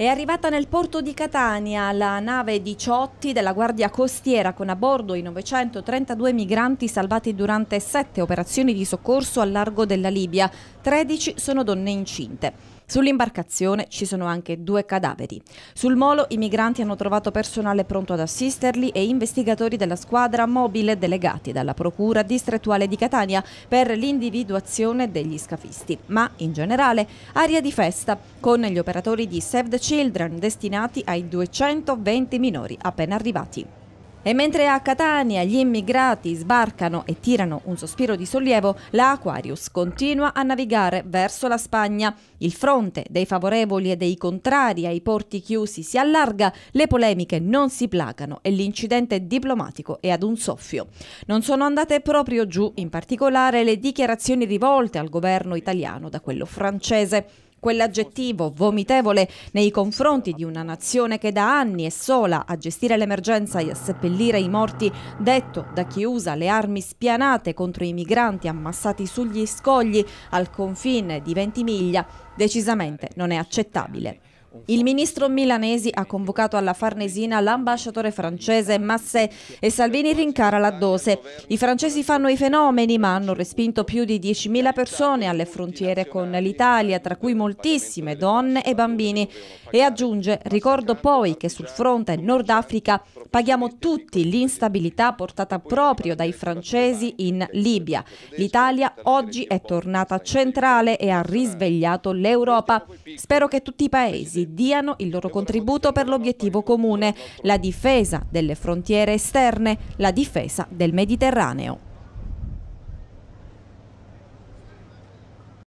È arrivata nel porto di Catania la nave 18 della Guardia Costiera con a bordo i 932 migranti salvati durante sette operazioni di soccorso al largo della Libia. 13 sono donne incinte. Sull'imbarcazione ci sono anche due cadaveri. Sul molo i migranti hanno trovato personale pronto ad assisterli e investigatori della squadra mobile delegati dalla Procura distrettuale di Catania per l'individuazione degli scafisti, ma in generale aria di festa con gli operatori di Save the Children destinati ai 220 minori appena arrivati. E mentre a Catania gli immigrati sbarcano e tirano un sospiro di sollievo, la Aquarius continua a navigare verso la Spagna. Il fronte dei favorevoli e dei contrari ai porti chiusi si allarga, le polemiche non si placano e l'incidente diplomatico è ad un soffio. Non sono andate proprio giù, in particolare, le dichiarazioni rivolte al governo italiano da quello francese. Quell'aggettivo vomitevole nei confronti di una nazione che da anni è sola a gestire l'emergenza e a seppellire i morti, detto da chi usa le armi spianate contro i migranti ammassati sugli scogli al confine di Ventimiglia, decisamente non è accettabile. Il ministro Milanesi ha convocato alla Farnesina l'ambasciatore francese Massé e Salvini rincara la dose. I francesi fanno i fenomeni ma hanno respinto più di 10.000 persone alle frontiere con l'Italia, tra cui moltissime donne e bambini. E aggiunge, ricordo poi che sul fronte Nord Africa paghiamo tutti l'instabilità portata proprio dai francesi in Libia. L'Italia oggi è tornata centrale e ha risvegliato l'Europa. Spero che tutti i paesi Paesi diano il loro contributo per l'obiettivo comune, la difesa delle frontiere esterne, la difesa del Mediterraneo.